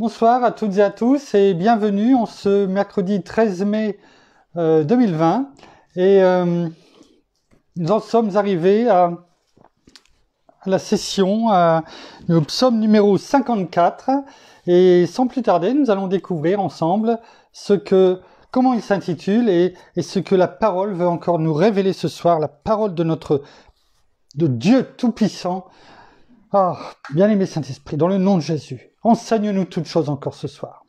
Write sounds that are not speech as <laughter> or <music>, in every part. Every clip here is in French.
Bonsoir à toutes et à tous et bienvenue en ce mercredi 13 mai 2020. Euh, et euh, nous en sommes arrivés à, la session, nous au psaume numéro 54. Et sans plus tarder, nous allons découvrir ensemble ce que, comment il s'intitule et, et ce que la parole veut encore nous révéler ce soir, la parole de notre de Dieu Tout-Puissant. Ah, bien aimé Saint-Esprit, dans le nom de Jésus. Enseigne-nous toutes choses encore ce soir.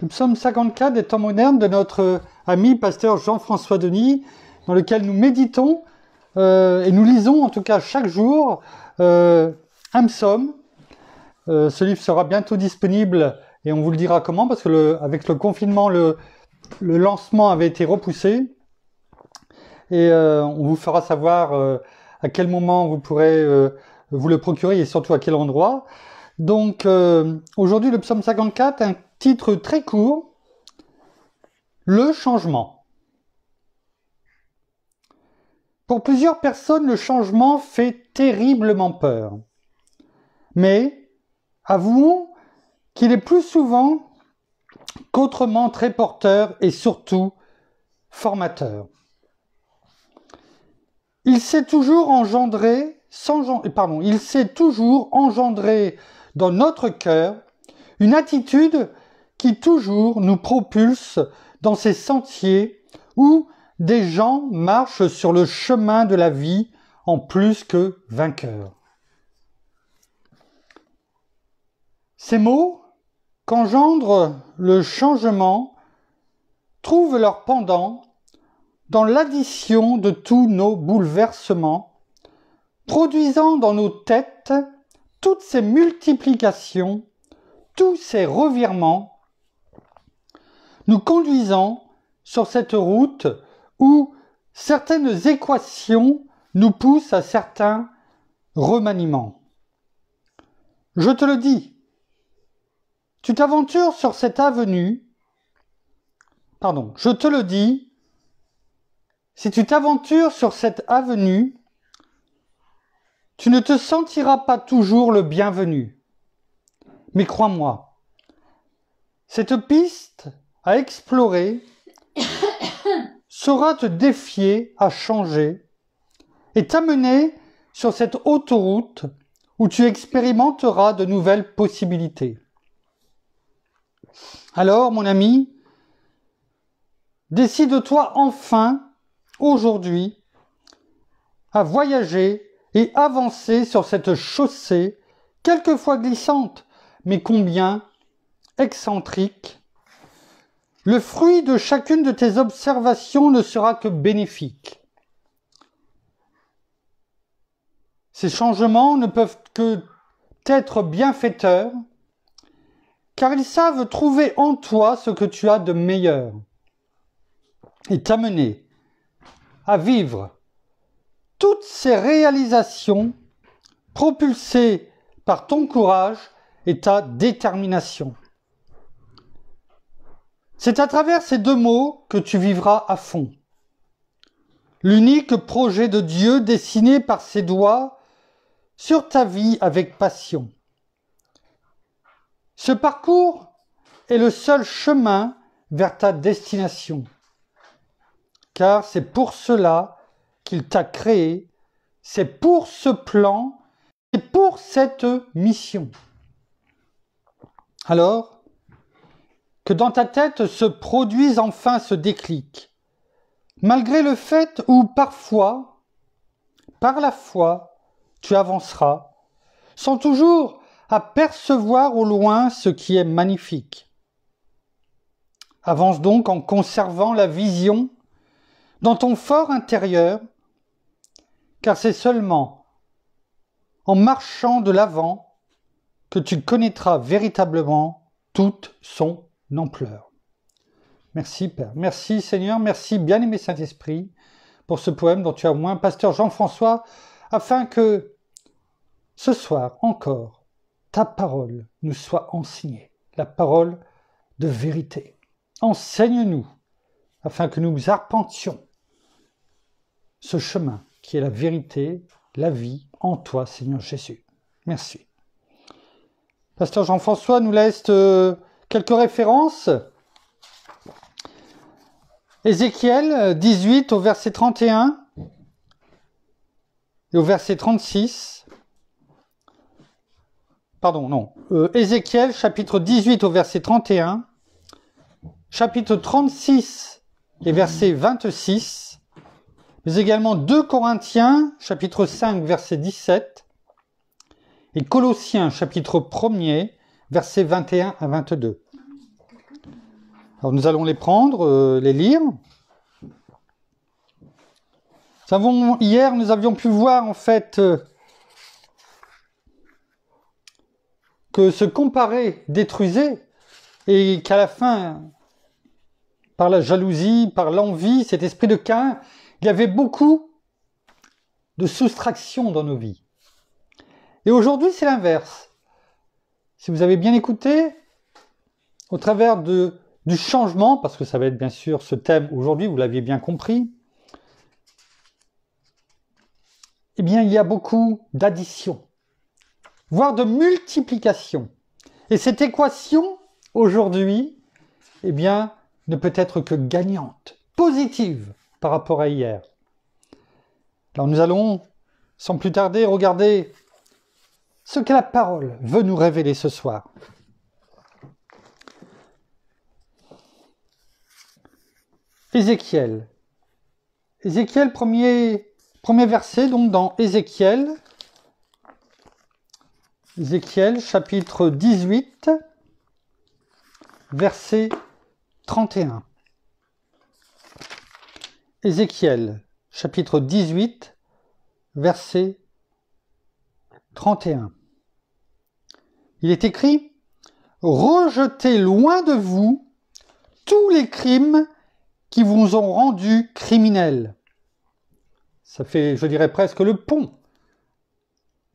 Le psaume 54 des temps modernes de notre ami pasteur Jean-François Denis, dans lequel nous méditons euh, et nous lisons en tout cas chaque jour euh, un psaume. Euh, ce livre sera bientôt disponible et on vous le dira comment parce que le, avec le confinement, le, le, lancement avait été repoussé et euh, on vous fera savoir euh, à quel moment vous pourrez euh, vous le procurer et surtout à quel endroit. Donc euh, aujourd'hui le psaume 54, un titre très court, Le changement. Pour plusieurs personnes, le changement fait terriblement peur. Mais avouons qu'il est plus souvent qu'autrement très porteur et surtout formateur. Il s'est toujours engendré sans, pardon, il s'est toujours engendré dans notre cœur une attitude qui toujours nous propulse dans ces sentiers où des gens marchent sur le chemin de la vie en plus que vainqueurs. Ces mots qu'engendre le changement trouvent leur pendant dans l'addition de tous nos bouleversements, produisant dans nos têtes toutes ces multiplications, tous ces revirements, nous conduisant sur cette route où certaines équations nous poussent à certains remaniements. Je te le dis, tu t'aventures sur cette avenue, pardon, je te le dis, si tu t'aventures sur cette avenue, tu ne te sentiras pas toujours le bienvenu. Mais crois-moi, cette piste à explorer saura te défier à changer et t'amener sur cette autoroute où tu expérimenteras de nouvelles possibilités. Alors, mon ami, décide-toi enfin, aujourd'hui, à voyager et avancer sur cette chaussée, quelquefois glissante, mais combien excentrique. Le fruit de chacune de tes observations ne sera que bénéfique. Ces changements ne peuvent que être bienfaiteurs, car ils savent trouver en toi ce que tu as de meilleur et t'amener à vivre toutes ces réalisations propulsées par ton courage et ta détermination. C'est à travers ces deux mots que tu vivras à fond. L'unique projet de Dieu dessiné par ses doigts sur ta vie avec passion. Ce parcours est le seul chemin vers ta destination, car c'est pour cela qu'il t'a créé. C'est pour ce plan et pour cette mission. Alors, que dans ta tête se produise enfin ce déclic, malgré le fait où parfois, par la foi, tu avanceras, sans toujours apercevoir au loin ce qui est magnifique. Avance donc en conservant la vision dans ton fort intérieur car c'est seulement en marchant de l'avant que tu connaîtras véritablement toute son ampleur. Merci Père, merci Seigneur, merci bien-aimé Saint-Esprit pour ce poème dont tu as au moins, pasteur Jean-François, afin que ce soir encore, ta parole nous soit enseignée, la parole de vérité. Enseigne-nous afin que nous arpentions ce chemin qui est la vérité, la vie en toi, Seigneur Jésus. Merci. Pasteur Jean-François nous laisse euh, quelques références. Ézéchiel 18 euh, au verset 31 et au verset 36. Pardon, non. Euh, Ézéchiel chapitre 18 au verset 31. Chapitre 36 et verset 26 mais également 2 Corinthiens chapitre 5 verset 17 et Colossiens chapitre 1er 21 à 22. Alors nous allons les prendre, euh, les lire. hier, nous avions pu voir en fait euh, que se comparer détruisait et qu'à la fin, par la jalousie, par l'envie, cet esprit de Cain il y avait beaucoup de soustraction dans nos vies. Et aujourd'hui, c'est l'inverse. Si vous avez bien écouté, au travers de, du changement, parce que ça va être bien sûr ce thème aujourd'hui, vous l'aviez bien compris, eh bien, il y a beaucoup d'addition, voire de multiplication. Et cette équation, aujourd'hui, eh bien, ne peut être que gagnante, positive par rapport à hier. Alors nous allons, sans plus tarder, regarder ce que la parole veut nous révéler ce soir. Ézéchiel. Ézéchiel, premier, premier verset, donc dans Ézéchiel. Ézéchiel, chapitre 18, verset 31. Ézéchiel chapitre 18 verset 31. Il est écrit Rejetez loin de vous tous les crimes qui vous ont rendu criminels. Ça fait, je dirais presque le pont.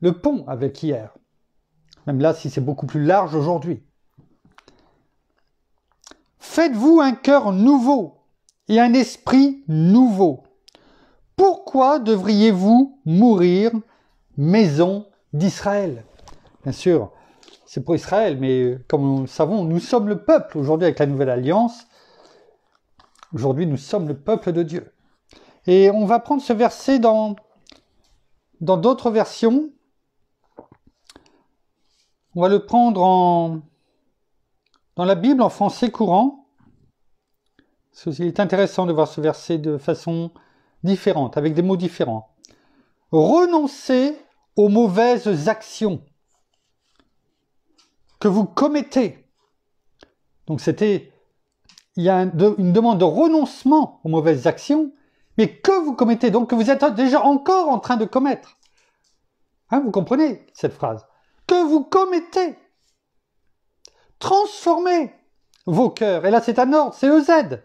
Le pont avec hier. Même là, si c'est beaucoup plus large aujourd'hui. Faites-vous un cœur nouveau et un esprit nouveau. Pourquoi devriez-vous mourir, maison d'Israël Bien sûr, c'est pour Israël, mais comme nous le savons, nous sommes le peuple aujourd'hui avec la nouvelle alliance. Aujourd'hui, nous sommes le peuple de Dieu. Et on va prendre ce verset dans dans d'autres versions. On va le prendre en dans la Bible en français courant il est intéressant de voir ce verset de façon différente, avec des mots différents. Renoncez aux mauvaises actions que vous commettez. Donc c'était, il y a une demande de renoncement aux mauvaises actions, mais que vous commettez, donc que vous êtes déjà encore en train de commettre. Hein, vous comprenez cette phrase Que vous commettez. Transformez vos cœurs. Et là c'est un ordre, c'est EZ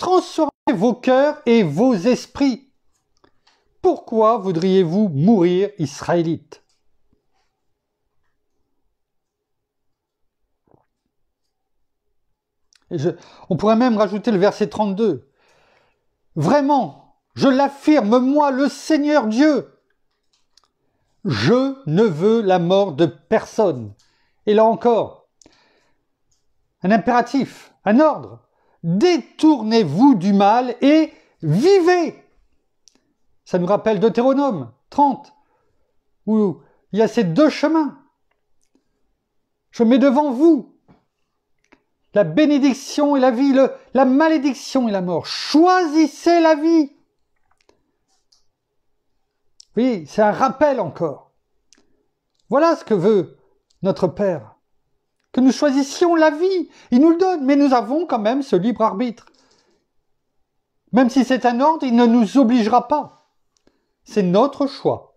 transformez vos cœurs et vos esprits. Pourquoi voudriez-vous mourir, Israélite? On pourrait même rajouter le verset 32. Vraiment, je l'affirme, moi, le Seigneur Dieu, je ne veux la mort de personne. Et là encore, un impératif, un ordre détournez-vous du mal et vivez. Ça nous rappelle Deutéronome 30, où il y a ces deux chemins. Je mets devant vous la bénédiction et la vie, la malédiction et la mort. Choisissez la vie. Oui, c'est un rappel encore. Voilà ce que veut notre Père que nous choisissions la vie. Il nous le donne, mais nous avons quand même ce libre arbitre. Même si c'est un ordre, il ne nous obligera pas. C'est notre choix.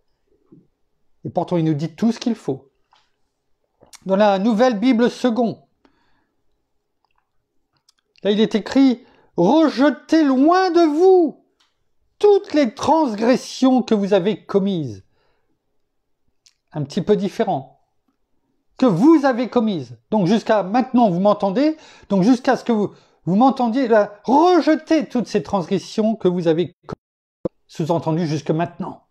Et pourtant, il nous dit tout ce qu'il faut. Dans la nouvelle Bible second. là il est écrit, rejetez loin de vous toutes les transgressions que vous avez commises. Un petit peu différent vous avez commises. Donc jusqu'à maintenant, vous m'entendez Donc jusqu'à ce que vous, vous m'entendiez, là, rejeter toutes ces transgressions que vous avez sous-entendu jusque maintenant.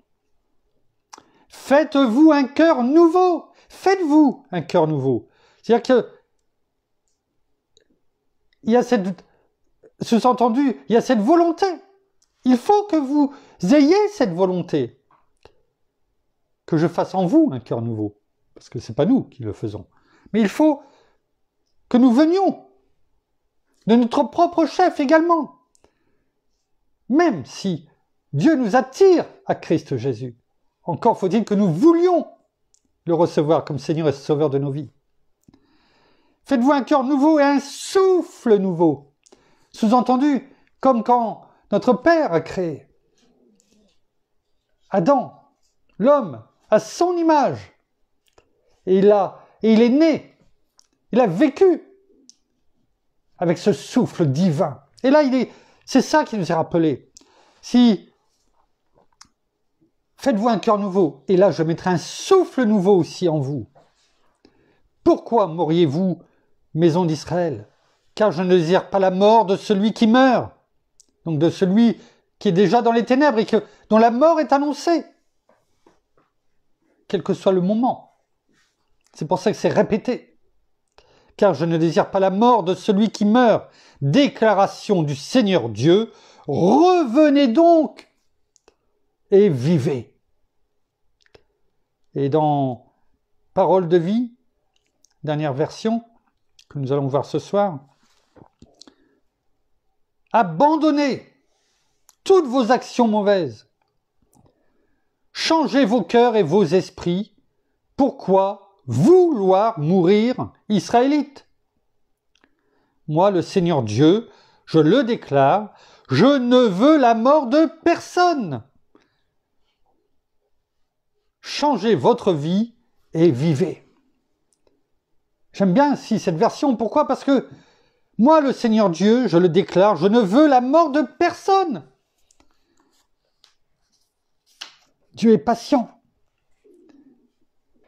Faites-vous un cœur nouveau. Faites-vous un cœur nouveau. C'est-à-dire que il y a cette sous-entendu, il y a cette volonté. Il faut que vous ayez cette volonté que je fasse en vous un cœur nouveau parce que ce n'est pas nous qui le faisons. Mais il faut que nous venions de notre propre chef également. Même si Dieu nous attire à Christ Jésus, encore faut-il que nous voulions le recevoir comme Seigneur et Sauveur de nos vies. Faites-vous un cœur nouveau et un souffle nouveau. Sous-entendu, comme quand notre Père a créé Adam, l'homme, à son image, et il a, et il est né. Il a vécu avec ce souffle divin. Et là, il est, c'est ça qui nous est rappelé. Si faites-vous un cœur nouveau, et là, je mettrai un souffle nouveau aussi en vous. Pourquoi mourriez-vous, maison d'Israël Car je ne désire pas la mort de celui qui meurt, donc de celui qui est déjà dans les ténèbres et que, dont la mort est annoncée, quel que soit le moment. C'est pour ça que c'est répété. Car je ne désire pas la mort de celui qui meurt. Déclaration du Seigneur Dieu. Revenez donc et vivez. Et dans Parole de vie, dernière version que nous allons voir ce soir, abandonnez toutes vos actions mauvaises. Changez vos cœurs et vos esprits. Pourquoi vouloir mourir israélite. Moi, le Seigneur Dieu, je le déclare, je ne veux la mort de personne. Changez votre vie et vivez. J'aime bien si cette version, pourquoi Parce que moi, le Seigneur Dieu, je le déclare, je ne veux la mort de personne. Dieu est patient.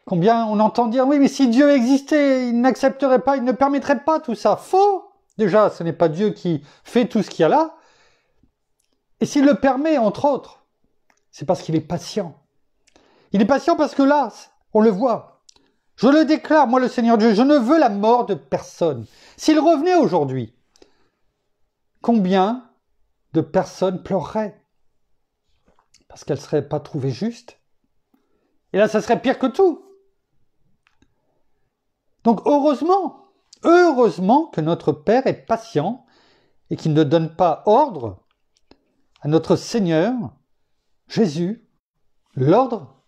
Combien on entend dire, oui, mais si Dieu existait, il n'accepterait pas, il ne permettrait pas tout ça. Faux Déjà, ce n'est pas Dieu qui fait tout ce qu'il y a là. Et s'il le permet, entre autres, c'est parce qu'il est patient. Il est patient parce que là, on le voit. Je le déclare, moi le Seigneur Dieu, je ne veux la mort de personne. S'il revenait aujourd'hui, combien de personnes pleureraient Parce qu'elles ne seraient pas trouvées justes. Et là, ça serait pire que tout. Donc heureusement, heureusement que notre Père est patient et qu'il ne donne pas ordre à notre Seigneur, Jésus, l'ordre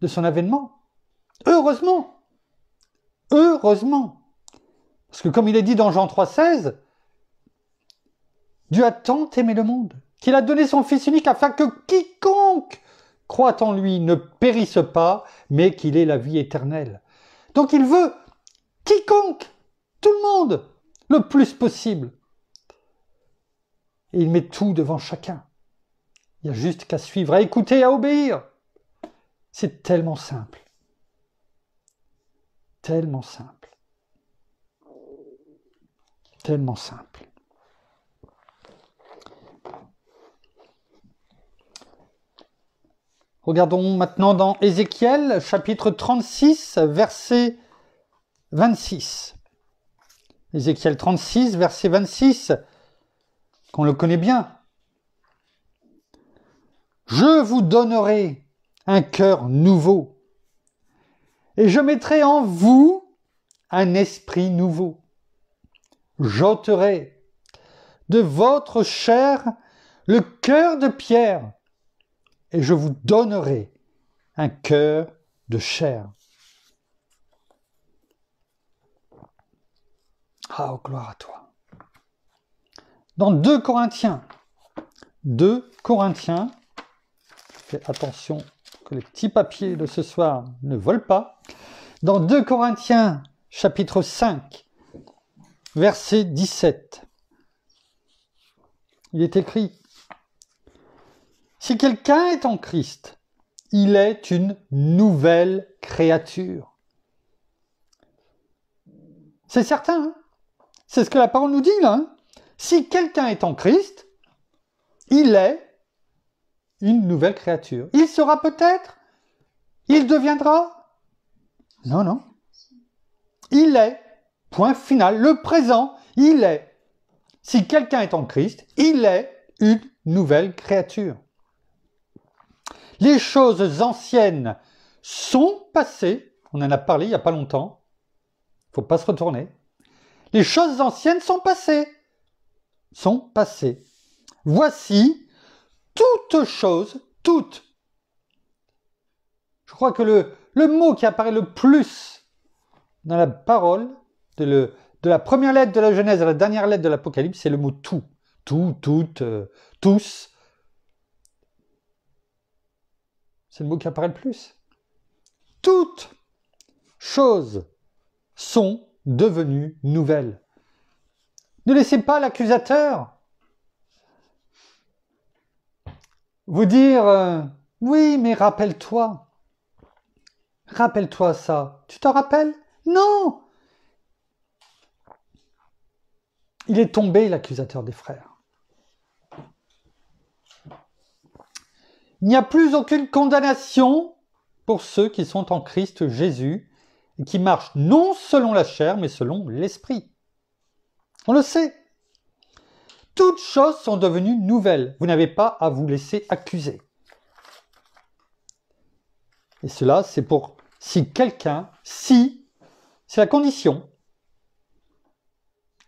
de son avènement. Heureusement. Heureusement. Parce que comme il est dit dans Jean 3,16, Dieu a tant aimé le monde qu'il a donné son Fils unique afin que quiconque croit en lui ne périsse pas, mais qu'il ait la vie éternelle. Donc il veut quiconque, tout le monde, le plus possible. Et il met tout devant chacun. Il n'y a juste qu'à suivre, à écouter, à obéir. C'est tellement simple. Tellement simple. Tellement simple. Regardons maintenant dans Ézéchiel chapitre 36, verset 26. Ézéchiel 36, verset 26, qu'on le connaît bien. Je vous donnerai un cœur nouveau et je mettrai en vous un esprit nouveau. J'ôterai de votre chair le cœur de pierre et je vous donnerai un cœur de chair. Ah, oh, gloire à toi. Dans 2 Corinthiens, 2 Corinthiens, fais attention que les petits papiers de ce soir ne volent pas. Dans 2 Corinthiens, chapitre 5, verset 17, il est écrit Si quelqu'un est en Christ, il est une nouvelle créature. C'est certain, hein c'est ce que la parole nous dit là. Hein. si quelqu'un est en Christ, il est une nouvelle créature. Il sera peut-être Il deviendra Non, non. Il est. Point final. Le présent, il est. Si quelqu'un est en Christ, il est une nouvelle créature. Les choses anciennes sont passées. On en a parlé il n'y a pas longtemps. il Faut pas se retourner. Les choses anciennes sont passées. Sont passées. Voici toutes choses, toutes. Je crois que le, le mot qui apparaît le plus dans la parole, de, le, de la première lettre de la Genèse à la dernière lettre de l'Apocalypse, c'est le mot tout. Tout, toutes, euh, tous. C'est le mot qui apparaît le plus. Toutes choses sont devenue nouvelle. Ne laissez pas l'accusateur vous dire euh, oui, mais rappelle-toi. Rappelle-toi ça. Tu t'en rappelles Non Il est tombé, l'accusateur des frères. Il n'y a plus aucune condamnation pour ceux qui sont en Christ Jésus, et qui marche non selon la chair, mais selon l'esprit. On le sait. Toutes choses sont devenues nouvelles. Vous n'avez pas à vous laisser accuser. Et cela, c'est pour si quelqu'un, si, c'est la condition.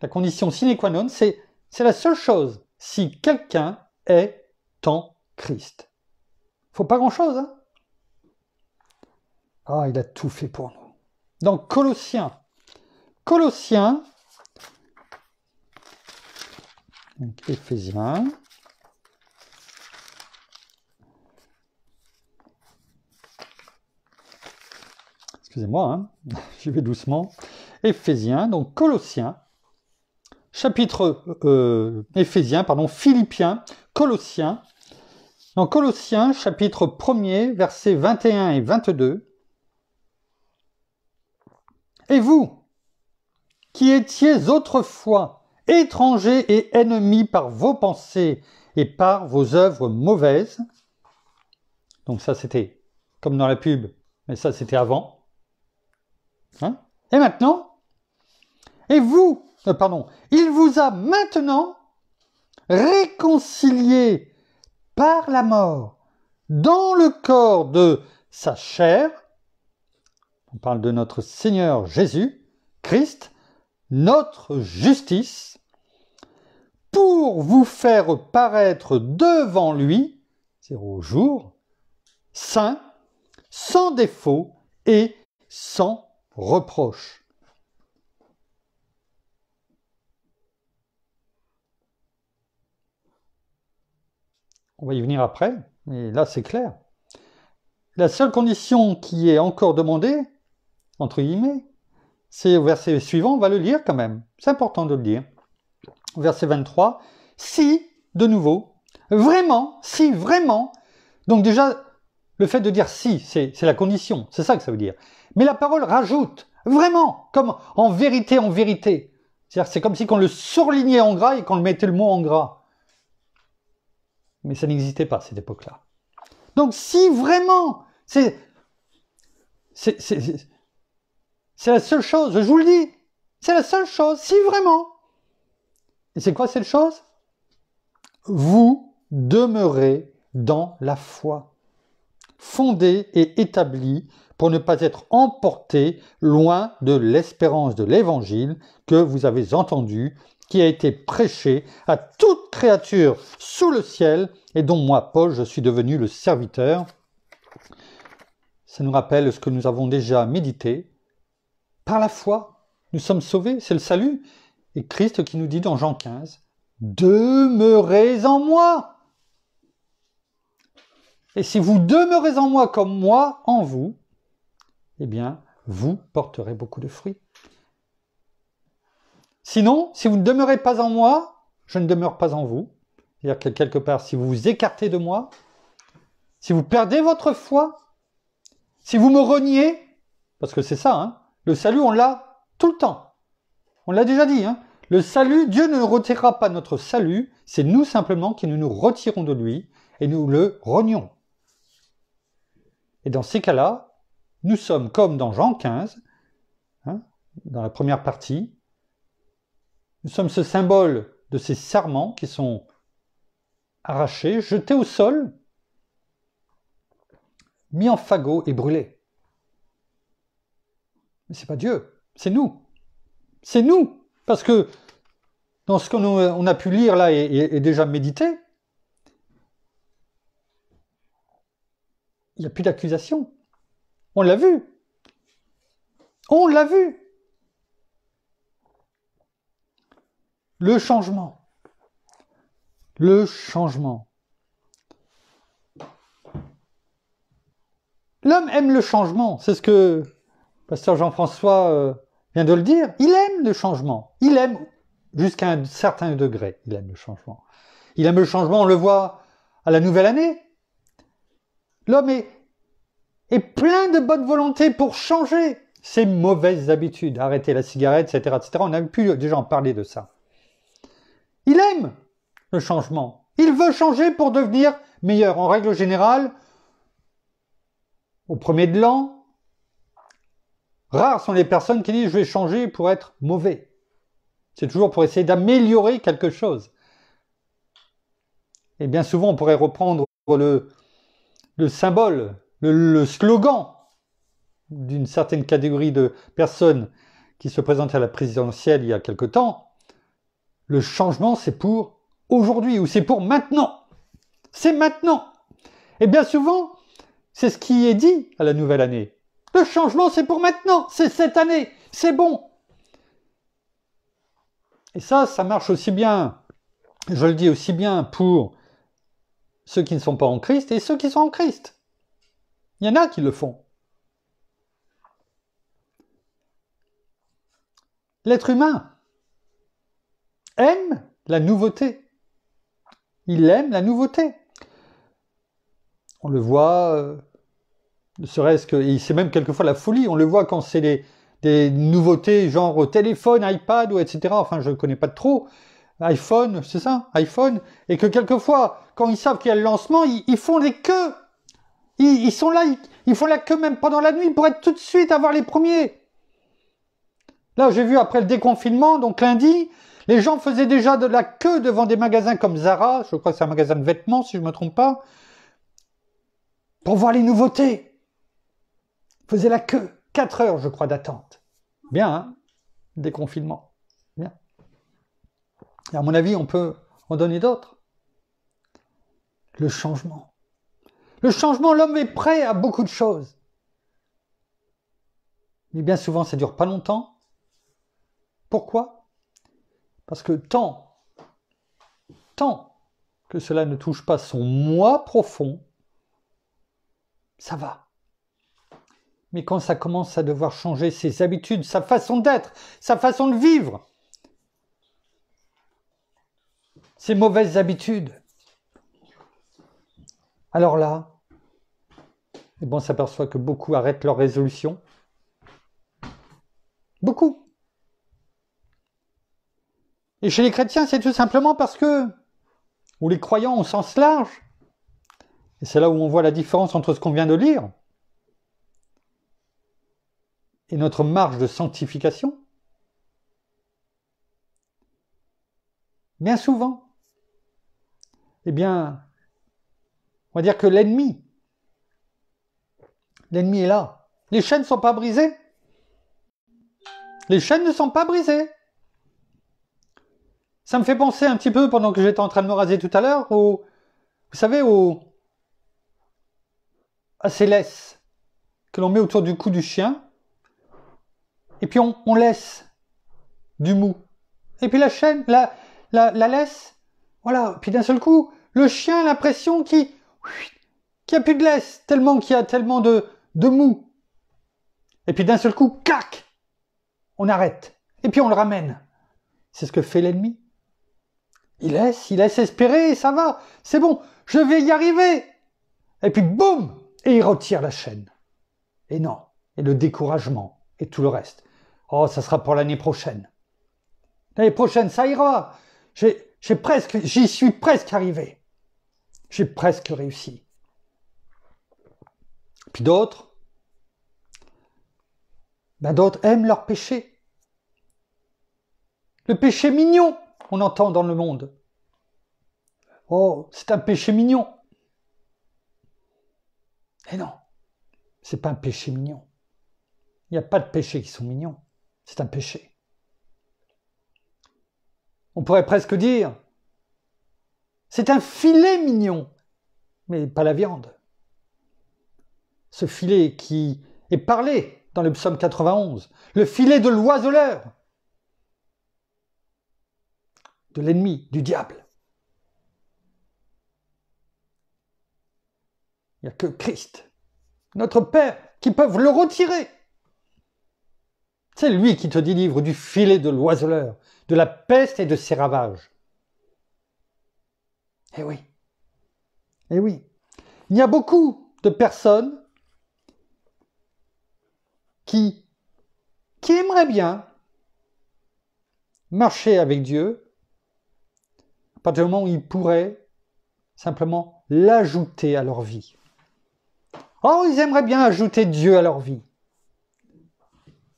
La condition sine qua non, c'est la seule chose. Si quelqu'un est en Christ. Faut pas grand-chose, hein Ah, il a tout fait pour nous dans Colossiens. Colossiens, donc Éphésiens. Excusez-moi, je hein. <laughs> j'y vais doucement. Éphésiens, donc Colossiens, chapitre euh, Éphésiens, pardon, Philippiens, Colossiens. Dans Colossiens, chapitre 1er, versets 21 et 22, et vous, qui étiez autrefois étrangers et ennemis par vos pensées et par vos œuvres mauvaises, donc ça c'était comme dans la pub, mais ça c'était avant, hein, et maintenant, et vous, euh, pardon, il vous a maintenant réconcilié par la mort dans le corps de sa chair on parle de notre Seigneur Jésus, Christ, notre justice, pour vous faire paraître devant lui, c'est au jour, saint, sans défaut et sans reproche. On va y venir après, mais là c'est clair. La seule condition qui est encore demandée, entre guillemets. C'est au verset suivant, on va le lire quand même. C'est important de le dire. Verset 23, si, de nouveau, vraiment, si, vraiment. Donc déjà, le fait de dire si, c'est la condition, c'est ça que ça veut dire. Mais la parole rajoute, vraiment, comme en vérité, en vérité. C'est-à-dire c'est comme si on le surlignait en gras et qu'on le mettait le mot en gras. Mais ça n'existait pas à cette époque-là. Donc si vraiment, c'est c'est la seule chose, je vous le dis. C'est la seule chose, si vraiment. Et c'est quoi cette chose Vous demeurez dans la foi, fondée et établie pour ne pas être emporté loin de l'espérance de l'évangile que vous avez entendu, qui a été prêché à toute créature sous le ciel et dont moi, Paul, je suis devenu le serviteur. Ça nous rappelle ce que nous avons déjà médité par la foi, nous sommes sauvés, c'est le salut. Et Christ qui nous dit dans Jean 15, Demeurez en moi. Et si vous demeurez en moi comme moi en vous, eh bien, vous porterez beaucoup de fruits. Sinon, si vous ne demeurez pas en moi, je ne demeure pas en vous. C'est-à-dire que quelque part, si vous vous écartez de moi, si vous perdez votre foi, si vous me reniez, parce que c'est ça, hein, le salut, on l'a tout le temps. On l'a déjà dit. Hein. le salut, Dieu ne retirera pas notre salut, c'est nous simplement qui nous nous retirons de lui et nous le rognons. Et dans ces cas-là, nous sommes comme dans Jean 15, hein, dans la première partie, nous sommes ce symbole de ces serments qui sont arrachés, jetés au sol, mis en fagot et brûlés. Mais c'est pas Dieu, c'est nous. C'est nous. Parce que dans ce qu'on a pu lire là et, et déjà méditer, il n'y a plus d'accusation. On l'a vu. On l'a vu. Le changement. Le changement. L'homme aime le changement. C'est ce que pasteur Jean-François euh, vient de le dire, il aime le changement. Il aime jusqu'à un certain degré, il aime le changement. Il aime le changement, on le voit à la nouvelle année. L'homme est, plein de bonne volonté pour changer ses mauvaises habitudes, arrêter la cigarette, etc., etc. On a pu déjà en parler de ça. Il aime le changement. Il veut changer pour devenir meilleur. En règle générale, au premier de l'an, Rares sont les personnes qui disent je vais changer pour être mauvais. C'est toujours pour essayer d'améliorer quelque chose. Et bien souvent, on pourrait reprendre le, symbole, le, slogan d'une certaine catégorie de personnes qui se présentent à la présidentielle il y a quelque temps. Le changement, c'est pour aujourd'hui ou c'est pour maintenant. C'est maintenant. Et bien souvent, c'est ce qui est dit à la nouvelle année. Le changement, c'est pour maintenant, c'est cette année, c'est bon. Et ça, ça marche aussi bien, je le dis aussi bien pour ceux qui ne sont pas en Christ et ceux qui sont en Christ. Il y en a qui le font. L'être humain aime la nouveauté. Il aime la nouveauté. On le voit euh, serait-ce que c'est même quelquefois la folie. On le voit quand c'est des, des nouveautés genre téléphone, iPad ou etc. Enfin, je ne connais pas trop. iPhone, c'est ça, iPhone, et que quelquefois, quand ils savent qu'il y a le lancement, ils, font les queues. Ils, sont là, ils, font la queue même pendant la nuit pour être tout de suite avoir les premiers. Là, j'ai vu après le déconfinement, donc lundi, les gens faisaient déjà de la queue devant des magasins comme Zara, je crois que c'est un magasin de vêtements si je ne me trompe pas, pour voir les nouveautés faisait la queue. 4 heures, je crois, d'attente. Bien, hein Déconfinement. Bien. Et à mon avis, on peut en donner d'autres. Le changement. Le changement, l'homme est prêt à beaucoup de choses. Mais bien souvent, ça dure pas longtemps. Pourquoi Parce que tant, tant que cela ne touche pas son moi profond, ça va. Mais quand ça commence à devoir changer ses habitudes, sa façon d'être, sa façon de vivre, ses mauvaises habitudes, alors là, eh ben, on s'aperçoit que beaucoup arrêtent leur résolution. Beaucoup. Et chez les chrétiens, c'est tout simplement parce que, ou les croyants au sens large, et c'est là où on voit la différence entre ce qu'on vient de lire, et notre marge de sanctification Bien souvent, eh bien, on va dire que l'ennemi, l'ennemi est là. Les chaînes ne sont pas brisées. Les chaînes ne sont pas brisées. Ça me fait penser un petit peu, pendant que j'étais en train de me raser tout à l'heure, au, vous savez, au, à ces laisses que l'on met autour du cou du chien et puis on, laisse du mou. Et puis la chaîne, la, la, laisse, voilà. Puis d'un seul coup, le chien a l'impression qu'il n'y a plus de laisse, tellement qu'il y a tellement de, de mou. Et puis d'un seul coup, cac On arrête. Et puis on le ramène. C'est ce que fait l'ennemi. Il laisse, il laisse espérer, ça va, c'est bon, je vais y arriver. Et puis boum Et il retire la chaîne. Et non, et le découragement, et tout le reste. Oh, ça sera pour l'année prochaine. L'année prochaine, ça ira. J'ai, presque, j'y suis presque arrivé. J'ai presque réussi. Puis d'autres, ben d'autres aiment leur péché. Le péché mignon, on entend dans le monde. Oh, c'est un péché mignon. Et eh non, c'est pas un péché mignon. Il n'y a pas de péchés qui sont mignons. C'est un péché. On pourrait presque dire, c'est un filet mignon, mais pas la viande. Ce filet qui est parlé dans le psaume 91, le filet de l'oiseleur, de l'ennemi, du diable. Il n'y a que Christ, notre Père, qui peuvent le retirer. C'est lui qui te délivre du filet de l'oiseleur, de la peste et de ses ravages. Eh oui. Eh oui. Il y a beaucoup de personnes qui, qui aimeraient bien marcher avec Dieu, à partir du moment où ils pourraient simplement l'ajouter à leur vie. Oh, ils aimeraient bien ajouter Dieu à leur vie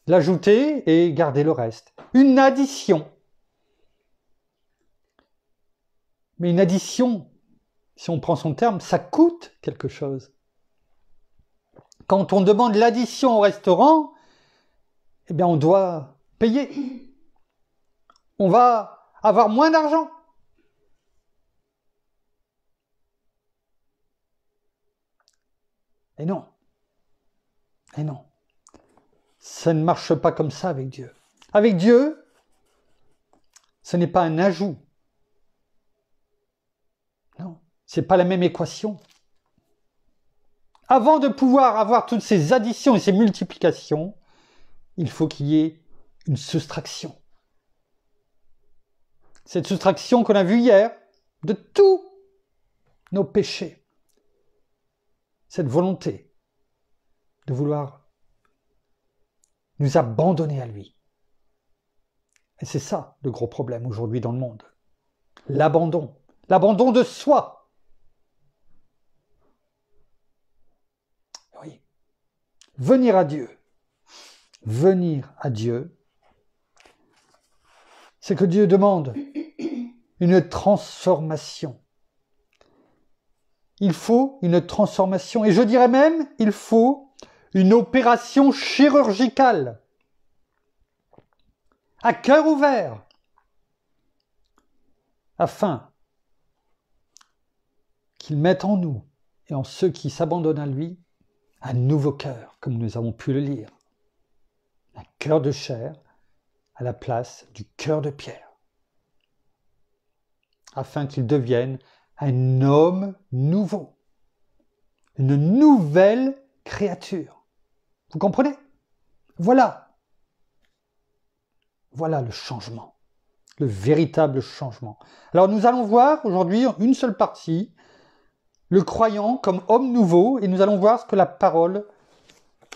l'ajouter et garder le reste. Une addition. Mais une addition, si on prend son terme, ça coûte quelque chose. Quand on demande l'addition au restaurant, eh bien on doit payer. On va avoir moins d'argent. Et non. Et non ça ne marche pas comme ça avec Dieu. Avec Dieu, ce n'est pas un ajout. Non, n'est pas la même équation. Avant de pouvoir avoir toutes ces additions et ces multiplications, il faut qu'il y ait une soustraction. Cette soustraction qu'on a vue hier de tous nos péchés. Cette volonté de vouloir nous abandonner à lui. Et c'est ça le gros problème aujourd'hui dans le monde. L'abandon. L'abandon de soi. Eh oui. Venir à Dieu. Venir à Dieu. C'est que Dieu demande une transformation. Il faut une transformation. Et je dirais même, il faut une opération chirurgicale, à cœur ouvert, afin qu'il mette en nous et en ceux qui s'abandonnent à lui un nouveau cœur, comme nous avons pu le lire, un cœur de chair à la place du cœur de pierre, afin qu'il devienne un homme nouveau, une nouvelle créature. Vous comprenez Voilà. Voilà le changement. Le véritable changement. Alors nous allons voir aujourd'hui une seule partie, le croyant comme homme nouveau, et nous allons voir ce que la parole,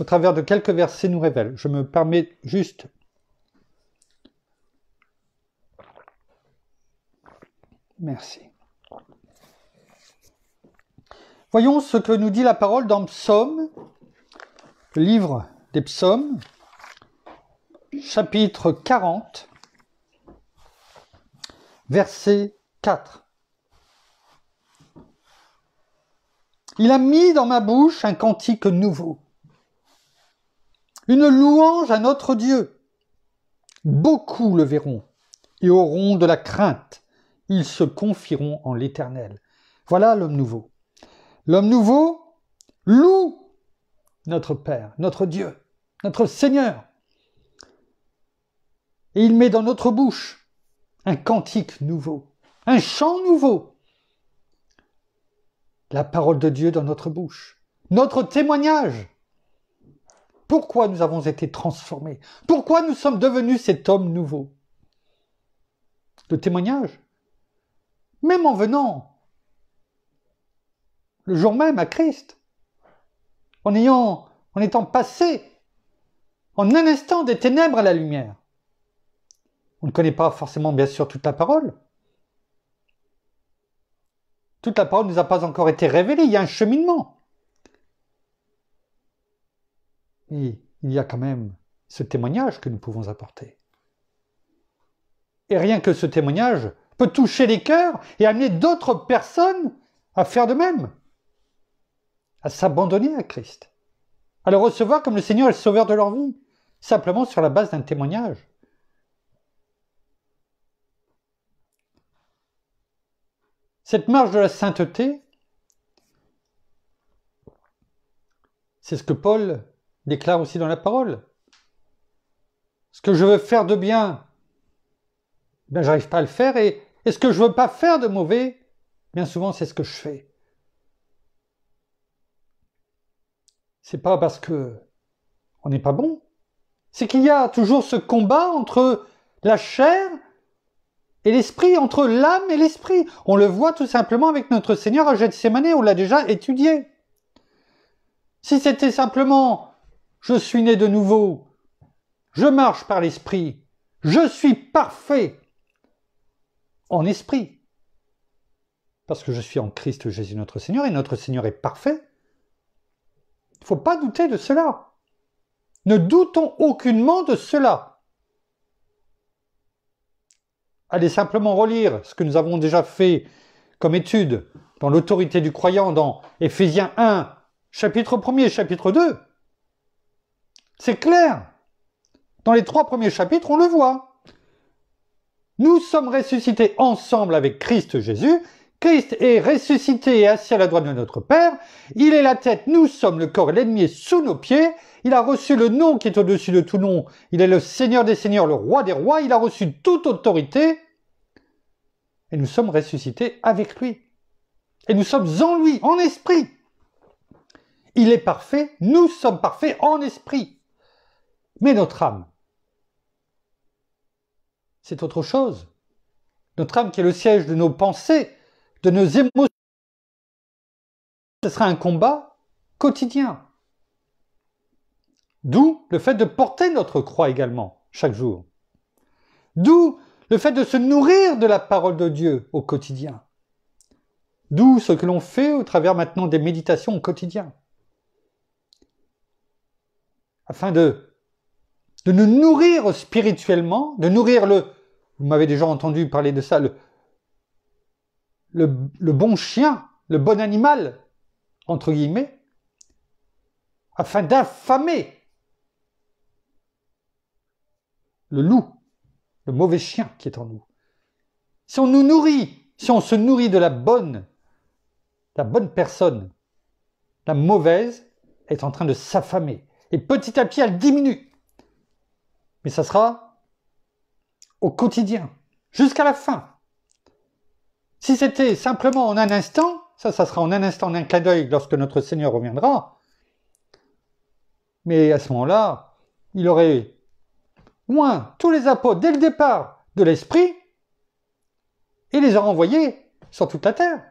au travers de quelques versets, nous révèle. Je me permets juste Merci. Voyons ce que nous dit la parole dans Psaume livre des psaumes, chapitre 40, verset 4. Il a mis dans ma bouche un cantique nouveau, une louange à notre Dieu. Beaucoup le verront et auront de la crainte. Ils se confieront en l'Éternel. Voilà l'homme nouveau. L'homme nouveau loue notre Père, notre Dieu, notre Seigneur. Et il met dans notre bouche un cantique nouveau, un chant nouveau. La parole de Dieu dans notre bouche, notre témoignage. Pourquoi nous avons été transformés Pourquoi nous sommes devenus cet homme nouveau Le témoignage, même en venant le jour même à Christ, en ayant, en étant passé, en un instant des ténèbres à la lumière. On ne connaît pas forcément, bien sûr, toute la parole. Toute la parole ne nous a pas encore été révélée. Il y a un cheminement. Et il y a quand même ce témoignage que nous pouvons apporter. Et rien que ce témoignage peut toucher les cœurs et amener d'autres personnes à faire de même à s'abandonner à Christ, à le recevoir comme le Seigneur et le Sauveur de leur vie, simplement sur la base d'un témoignage. Cette marche de la sainteté, c'est ce que Paul déclare aussi dans la parole. Ce que je veux faire de bien, je ben, j'arrive pas à le faire, et, ce que je veux pas faire de mauvais, bien souvent c'est ce que je fais. c'est pas parce que on n'est pas bon, c'est qu'il y a toujours ce combat entre la chair et l'esprit, entre l'âme et l'esprit. On le voit tout simplement avec notre Seigneur à Gethsemane, on l'a déjà étudié. Si c'était simplement je suis né de nouveau, je marche par l'esprit, je suis parfait en esprit, parce que je suis en Christ Jésus notre Seigneur, et notre Seigneur est parfait, il ne faut pas douter de cela. Ne doutons aucunement de cela. Allez simplement relire ce que nous avons déjà fait comme étude dans l'autorité du croyant dans Ephésiens 1, chapitre 1er, chapitre 2. C'est clair. Dans les trois premiers chapitres, on le voit. Nous sommes ressuscités ensemble avec Christ Jésus Christ est ressuscité et assis à la droite de notre Père. Il est la tête, nous sommes le corps, et l'ennemi est sous nos pieds. Il a reçu le nom qui est au-dessus de tout nom. Il est le Seigneur des Seigneurs, le Roi des Rois. Il a reçu toute autorité. Et nous sommes ressuscités avec lui. Et nous sommes en lui, en esprit. Il est parfait, nous sommes parfaits en esprit. Mais notre âme, c'est autre chose. Notre âme qui est le siège de nos pensées, de nos émotions. Ce sera un combat quotidien. D'où le fait de porter notre croix également chaque jour. D'où le fait de se nourrir de la parole de Dieu au quotidien. D'où ce que l'on fait au travers maintenant des méditations au quotidien. Afin de, de nous nourrir spirituellement, de nourrir le, vous m'avez déjà entendu parler de ça, le, le, bon chien, le bon animal, entre guillemets, afin d'affamer le loup, le mauvais chien qui est en nous. Si on nous nourrit, si on se nourrit de la bonne, la bonne personne, la mauvaise est en train de s'affamer. Et petit à petit, elle diminue. Mais ça sera au quotidien, jusqu'à la fin. Si c'était simplement en un instant, ça, ça sera en un instant, en un clin d'œil lorsque notre Seigneur reviendra. Mais à ce moment-là, il aurait moins tous les apôtres dès le départ de l'Esprit et les a envoyés sur toute la terre.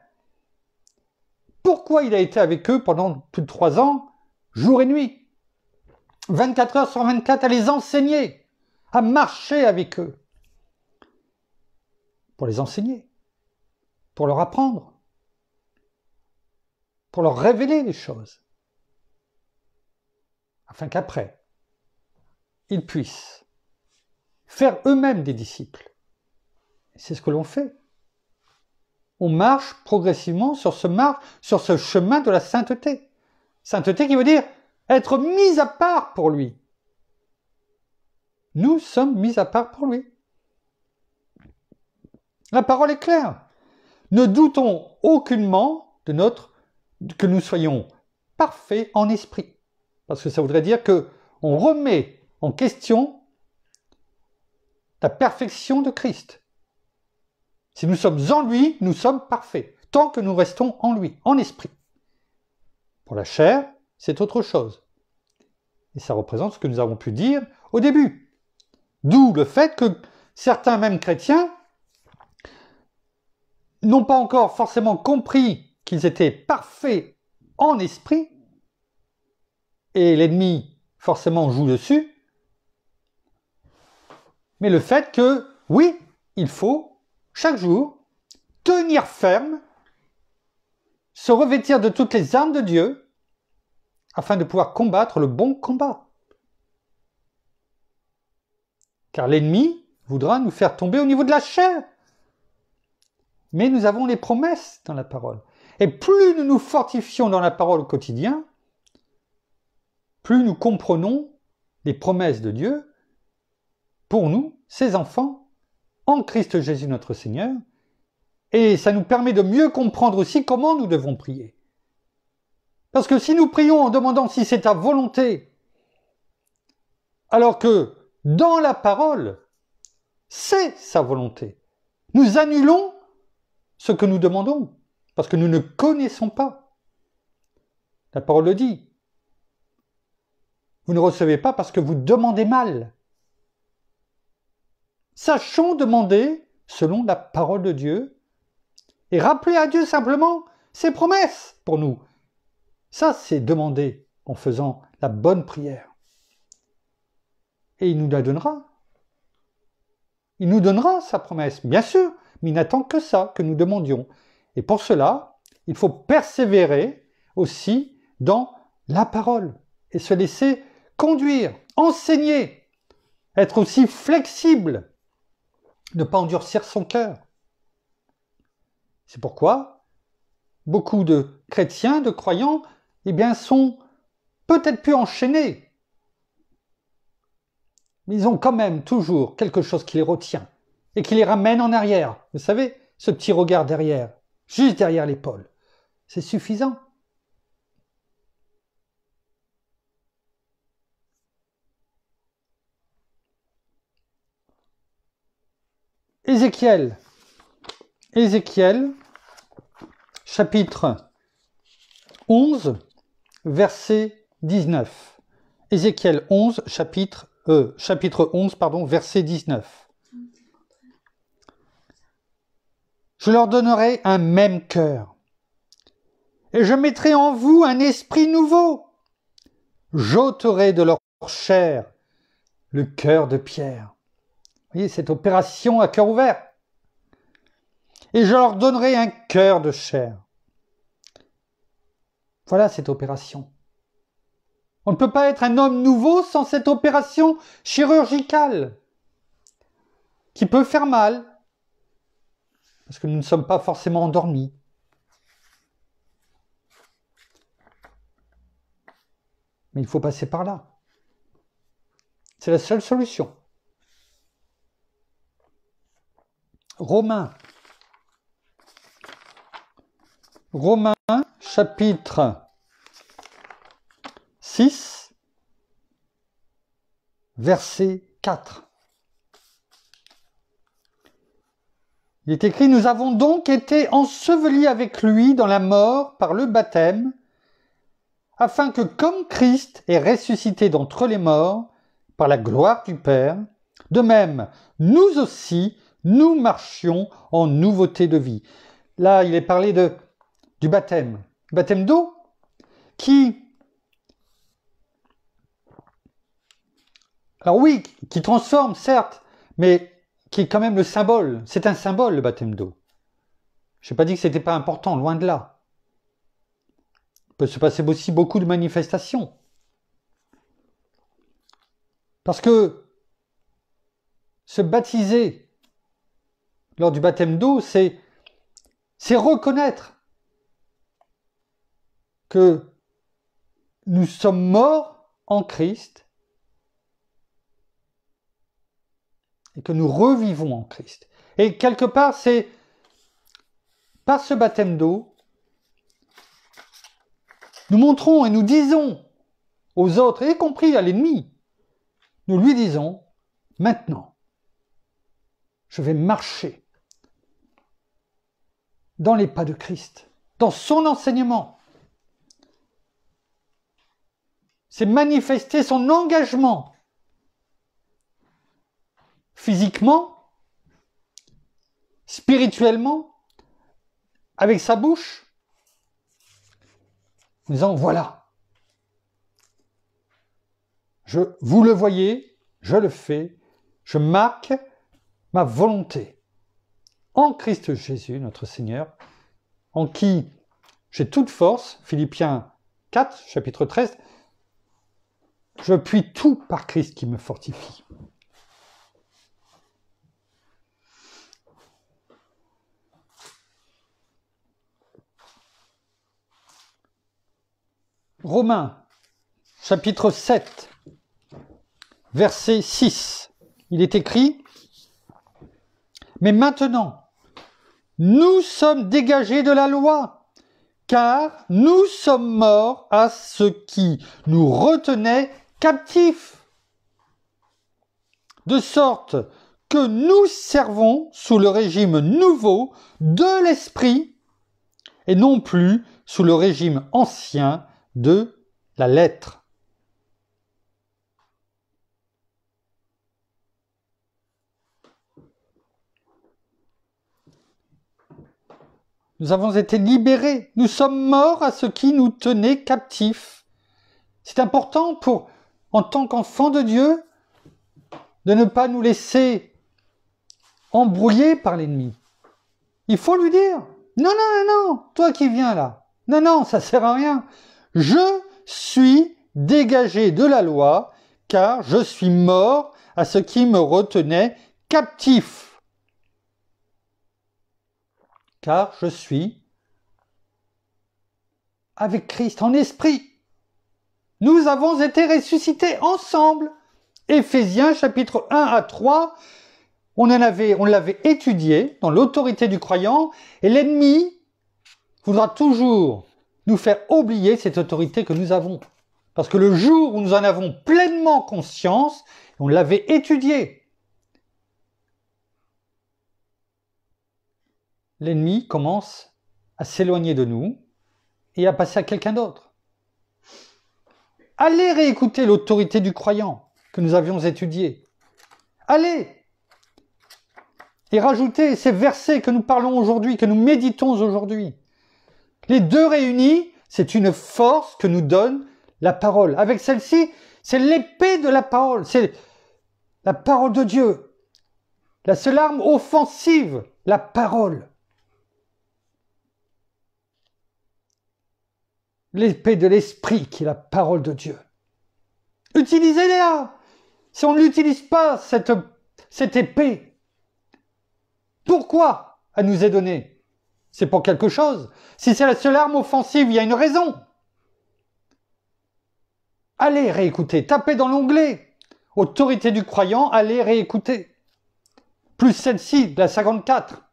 Pourquoi il a été avec eux pendant plus de trois ans, jour et nuit, 24 heures sur 24, à les enseigner, à marcher avec eux, pour les enseigner pour leur apprendre, pour leur révéler les choses, afin qu'après, ils puissent faire eux-mêmes des disciples. C'est ce que l'on fait. On marche progressivement sur ce, sur ce chemin de la sainteté. Sainteté qui veut dire être mis à part pour lui. Nous sommes mis à part pour lui. La parole est claire. Ne doutons aucunement de notre que nous soyons parfaits en esprit, parce que ça voudrait dire que on remet en question la perfection de Christ. Si nous sommes en lui, nous sommes parfaits, tant que nous restons en lui, en esprit. Pour la chair, c'est autre chose. Et ça représente ce que nous avons pu dire au début. D'où le fait que certains même chrétiens n'ont pas encore forcément compris qu'ils étaient parfaits en esprit, et l'ennemi forcément joue dessus, mais le fait que, oui, il faut chaque jour tenir ferme, se revêtir de toutes les armes de Dieu, afin de pouvoir combattre le bon combat. Car l'ennemi voudra nous faire tomber au niveau de la chair. Mais nous avons les promesses dans la parole. Et plus nous nous fortifions dans la parole au quotidien, plus nous comprenons les promesses de Dieu pour nous, ses enfants, en Christ Jésus notre Seigneur, et ça nous permet de mieux comprendre aussi comment nous devons prier. Parce que si nous prions en demandant si c'est ta volonté, alors que dans la parole, c'est sa volonté, nous annulons ce que nous demandons, parce que nous ne connaissons pas. La parole le dit. Vous ne recevez pas parce que vous demandez mal. Sachons demander selon la parole de Dieu et rappeler à Dieu simplement ses promesses pour nous. Ça, c'est demander en faisant la bonne prière. Et il nous la donnera. Il nous donnera sa promesse, bien sûr mais il n'attend que ça que nous demandions. Et pour cela, il faut persévérer aussi dans la parole et se laisser conduire, enseigner, être aussi flexible, ne pas endurcir son cœur. C'est pourquoi beaucoup de chrétiens, de croyants, eh bien, sont peut-être plus enchaînés, mais ils ont quand même toujours quelque chose qui les retient, et qui les ramène en arrière. Vous savez, ce petit regard derrière, juste derrière l'épaule. C'est suffisant. Ézéchiel. Ézéchiel, chapitre 11, verset 19. Ézéchiel 11, chapitre, euh, chapitre 11, pardon, verset 19. je leur donnerai un même cœur. Et je mettrai en vous un esprit nouveau. J'ôterai de leur chair le cœur de pierre. Vous voyez, cette opération à cœur ouvert. Et je leur donnerai un cœur de chair. Voilà cette opération. On ne peut pas être un homme nouveau sans cette opération chirurgicale qui peut faire mal, parce que nous ne sommes pas forcément endormis. Mais il faut passer par là. C'est la seule solution. Romains. Romains chapitre 6, verset 4. Il est écrit, nous avons donc été ensevelis avec lui dans la mort par le baptême, afin que comme Christ est ressuscité d'entre les morts par la gloire du Père, de même, nous aussi, nous marchions en nouveauté de vie. Là, il est parlé de, du baptême, baptême d'eau, qui, alors oui, qui transforme, certes, mais qui est quand même le symbole. C'est un symbole, le baptême d'eau. Je n'ai pas dit que ce n'était pas important, loin de là. Il peut se passer aussi beaucoup de manifestations. Parce que se baptiser lors du baptême d'eau, c'est, c'est reconnaître que nous sommes morts en Christ et que nous revivons en Christ. Et quelque part, c'est par ce baptême d'eau, nous montrons et nous disons aux autres, y compris à l'ennemi, nous lui disons, maintenant, je vais marcher dans les pas de Christ, dans son enseignement. C'est manifester son engagement physiquement, spirituellement, avec sa bouche, en disant voilà, je, vous le voyez, je le fais, je marque ma volonté en Christ Jésus, notre Seigneur, en qui j'ai toute force, Philippiens 4, chapitre 13, je puis tout par Christ qui me fortifie. Romains chapitre 7, verset 6. Il est écrit, Mais maintenant, nous sommes dégagés de la loi, car nous sommes morts à ce qui nous retenait captifs, de sorte que nous servons sous le régime nouveau de l'esprit, et non plus sous le régime ancien de la lettre. Nous avons été libérés, nous sommes morts à ce qui nous tenait captifs. C'est important pour, en tant qu'enfant de Dieu, de ne pas nous laisser embrouiller par l'ennemi. Il faut lui dire, non, non, non, non, toi qui viens là, non, non, ça sert à rien. Je suis dégagé de la loi, car je suis mort à ce qui me retenait captif. Car je suis avec Christ en esprit. Nous avons été ressuscités ensemble. Éphésiens chapitre 1 à 3, on avait, on l'avait étudié dans l'autorité du croyant, et l'ennemi voudra toujours nous faire oublier cette autorité que nous avons. Parce que le jour où nous en avons pleinement conscience, on l'avait étudié, l'ennemi commence à s'éloigner de nous et à passer à quelqu'un d'autre. Allez réécouter l'autorité du croyant que nous avions étudiée. Allez et rajoutez ces versets que nous parlons aujourd'hui, que nous méditons aujourd'hui. Les deux réunis, c'est une force que nous donne la parole. Avec celle-ci, c'est l'épée de la parole, c'est la parole de Dieu. La seule arme offensive, la parole. L'épée de l'esprit qui est la parole de Dieu. Utilisez-la. Si on ne l'utilise pas, cette, cette épée, pourquoi elle nous est donnée c'est pour quelque chose. Si c'est la seule arme offensive, il y a une raison. Allez réécouter, tapez dans l'onglet Autorité du croyant, allez réécouter. Plus celle-ci, de la 54.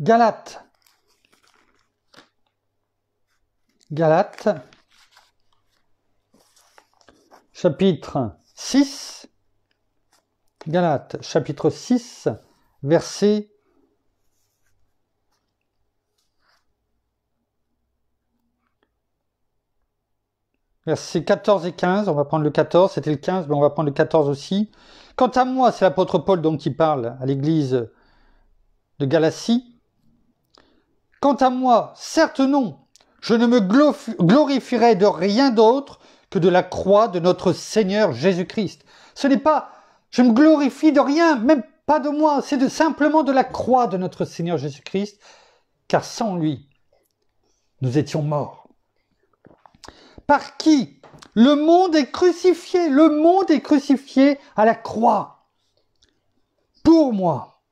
Galate. Galate chapitre 6, Galates chapitre 6, verset 14 et 15, on va prendre le 14, c'était le 15, mais on va prendre le 14 aussi. Quant à moi, c'est l'apôtre Paul dont qui parle à l'église de Galatie. Quant à moi, certes non, je ne me glorifierai de rien d'autre que de la croix de notre Seigneur Jésus-Christ. Ce n'est pas je me glorifie de rien, même pas de moi, c'est de, simplement de la croix de notre Seigneur Jésus-Christ, car sans lui, nous étions morts. Par qui le monde est crucifié, le monde est crucifié à la croix. Pour moi,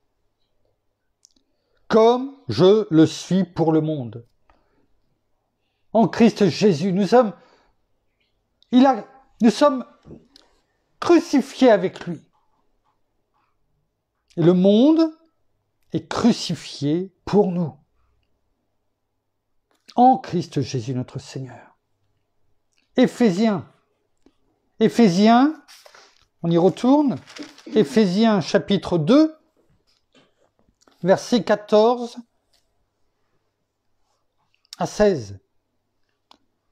comme je le suis pour le monde. En Christ Jésus, nous sommes a, nous sommes crucifiés avec lui. Et le monde est crucifié pour nous. En Christ Jésus notre Seigneur. Éphésiens. Éphésiens, on y retourne. Éphésiens chapitre 2, versets 14 à 16.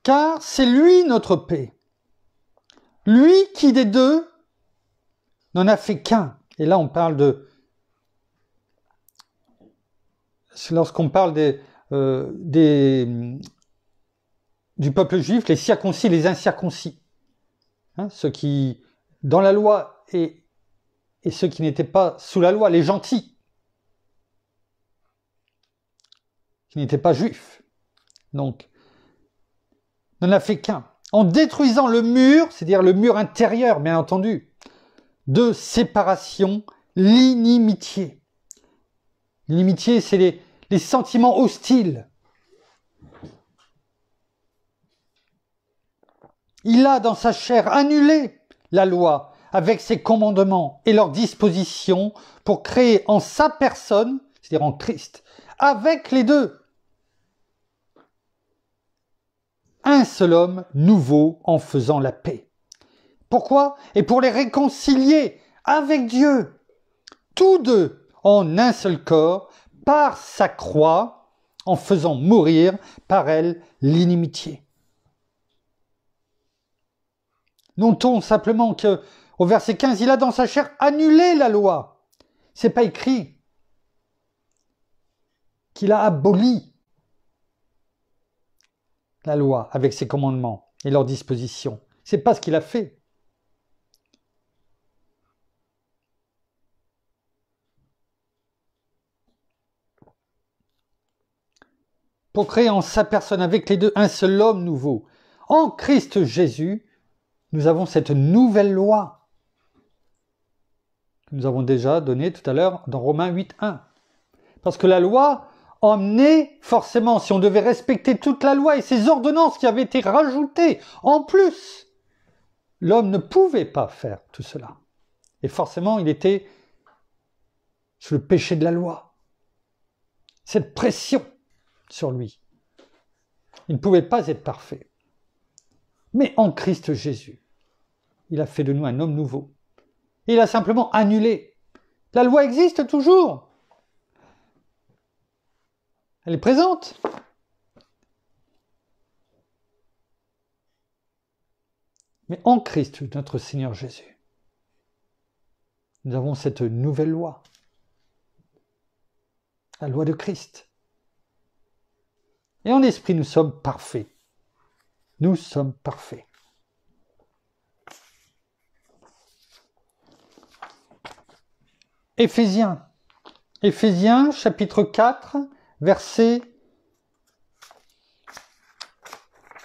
Car c'est lui notre paix lui qui des deux n'en a fait qu'un. Et là, on parle de... Lorsqu'on parle des, euh, du peuple juif, les circoncis, les incirconcis. Hein, ceux qui, dans la loi, et, et ceux qui n'étaient pas sous la loi, les gentils, qui n'étaient pas juifs. Donc, n'en a fait qu'un en détruisant le mur, c'est-à-dire le mur intérieur, bien entendu, de séparation, l'inimitié. L'inimitié, c'est les, sentiments hostiles. Il a dans sa chair annulé la loi avec ses commandements et leurs dispositions pour créer en sa personne, c'est-à-dire en Christ, avec les deux, un seul homme nouveau en faisant la paix. Pourquoi Et pour les réconcilier avec Dieu, tous deux en un seul corps, par sa croix, en faisant mourir par elle l'inimitié. Notons simplement que au verset 15, il a dans sa chair annulé la loi. C'est pas écrit qu'il a aboli la loi avec ses commandements et leurs dispositions. C'est pas ce qu'il a fait. Pour créer en sa personne avec les deux un seul homme nouveau. En Christ Jésus, nous avons cette nouvelle loi que nous avons déjà donnée tout à l'heure dans Romains 8.1. Parce que la loi, emmené, forcément, si on devait respecter toute la loi et ses ordonnances qui avaient été rajoutées en plus, l'homme ne pouvait pas faire tout cela. Et forcément, il était sous le péché de la loi. Cette pression sur lui. Il ne pouvait pas être parfait. Mais en Christ Jésus, il a fait de nous un homme nouveau. Il a simplement annulé. La loi existe toujours. Elle est présente. Mais en Christ, notre Seigneur Jésus, nous avons cette nouvelle loi, la loi de Christ. Et en esprit, nous sommes parfaits. Nous sommes parfaits. Éphésiens. Éphésiens chapitre 4 verset.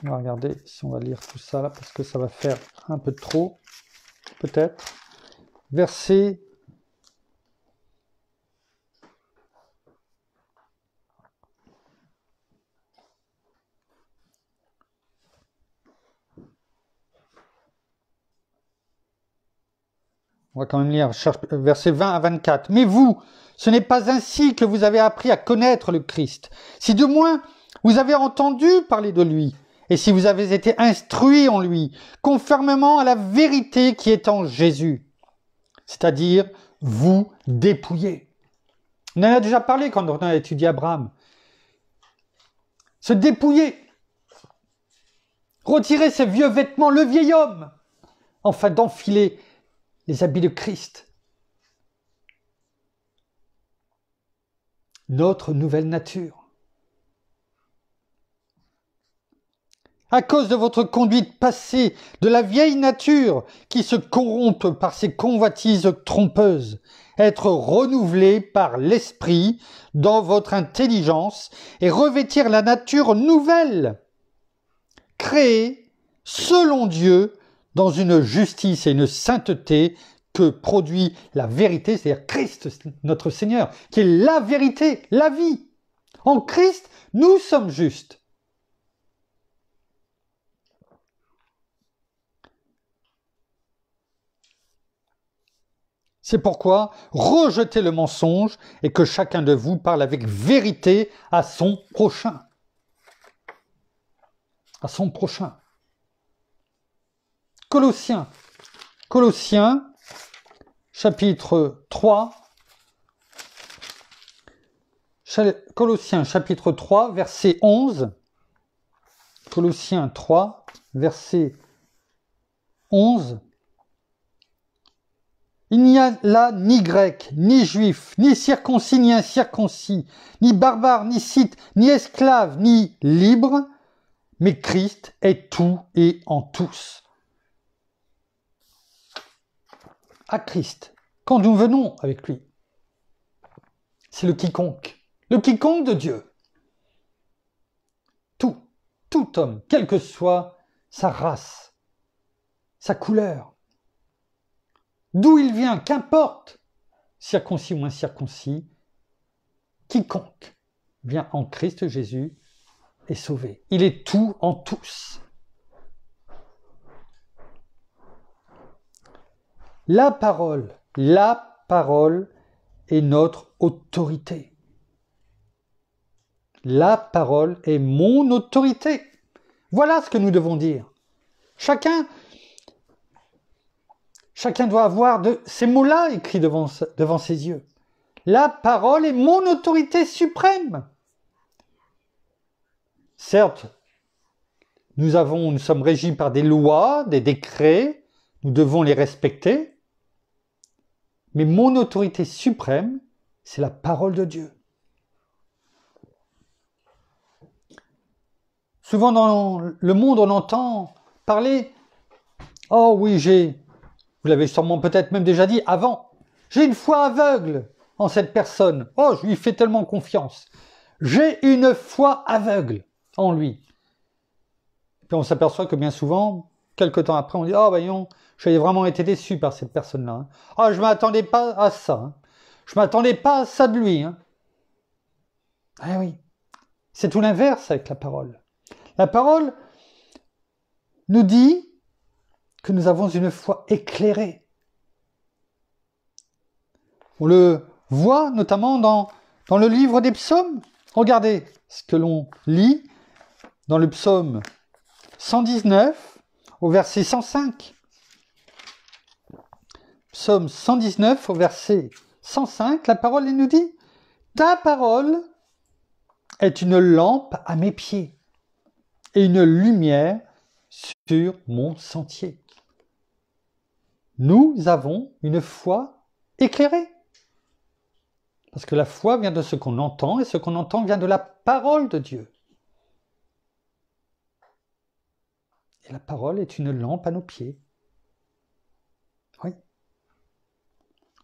On va regarder si on va lire tout ça là, parce que ça va faire un peu trop, peut-être. Verset. On va quand même lire verset 20 à 24. Mais vous, ce n'est pas ainsi que vous avez appris à connaître le Christ. Si du moins vous avez entendu parler de lui, et si vous avez été instruit en lui, conformément à la vérité qui est en Jésus, c'est-à-dire vous dépouiller. On en a déjà parlé quand on a étudié Abraham. Se dépouiller, retirer ses vieux vêtements, le vieil homme, enfin d'enfiler les habits de Christ. notre nouvelle nature. À cause de votre conduite passée, de la vieille nature qui se corrompt par ses convoitises trompeuses, être renouvelé par l'esprit dans votre intelligence et revêtir la nature nouvelle, créée selon Dieu dans une justice et une sainteté produit la vérité, c'est-à-dire Christ, notre Seigneur, qui est la vérité, la vie. En Christ, nous sommes justes. C'est pourquoi rejetez le mensonge et que chacun de vous parle avec vérité à son prochain. À son prochain. Colossiens. Colossiens chapitre 3, Colossiens chapitre 3, verset 11. Colossiens 3, verset 11. Il n'y a là ni grec, ni juif, ni circoncis, ni incirconcis, ni barbare, ni scythe, ni esclave, ni libre, mais Christ est tout et en tous. à Christ quand nous venons avec lui. C'est le quiconque, le quiconque de Dieu. Tout, tout homme, quelle que soit sa race, sa couleur, d'où il vient, qu'importe, circoncis ou incirconcis, quiconque vient en Christ Jésus est sauvé. Il est tout en tous. La parole, la parole est notre autorité. La parole est mon autorité. Voilà ce que nous devons dire. Chacun, chacun doit avoir ces mots-là écrits devant, devant ses yeux. La parole est mon autorité suprême. Certes, nous, avons, nous sommes régis par des lois, des décrets, nous devons les respecter, mais mon autorité suprême, c'est la parole de Dieu. Souvent dans le monde, on entend parler, oh oui, j'ai, vous l'avez sûrement peut-être même déjà dit avant, j'ai une foi aveugle en cette personne. Oh, je lui fais tellement confiance. J'ai une foi aveugle en lui. Puis on s'aperçoit que bien souvent, quelques temps après, on dit, oh, voyons, j'avais vraiment été déçu par cette personne-là. Hein. Ah, je m'attendais pas à ça. Je hein. Je m'attendais pas à ça de lui. Hein. Ah oui. C'est tout l'inverse avec la parole. La parole nous dit que nous avons une foi éclairée. On le voit notamment dans, dans le livre des psaumes. Regardez ce que l'on lit dans le psaume 119 au verset 105. Psaume 119 au verset 105, la parole nous dit Ta parole est une lampe à mes pieds et une lumière sur mon sentier. Nous avons une foi éclairée. Parce que la foi vient de ce qu'on entend et ce qu'on entend vient de la parole de Dieu. Et la parole est une lampe à nos pieds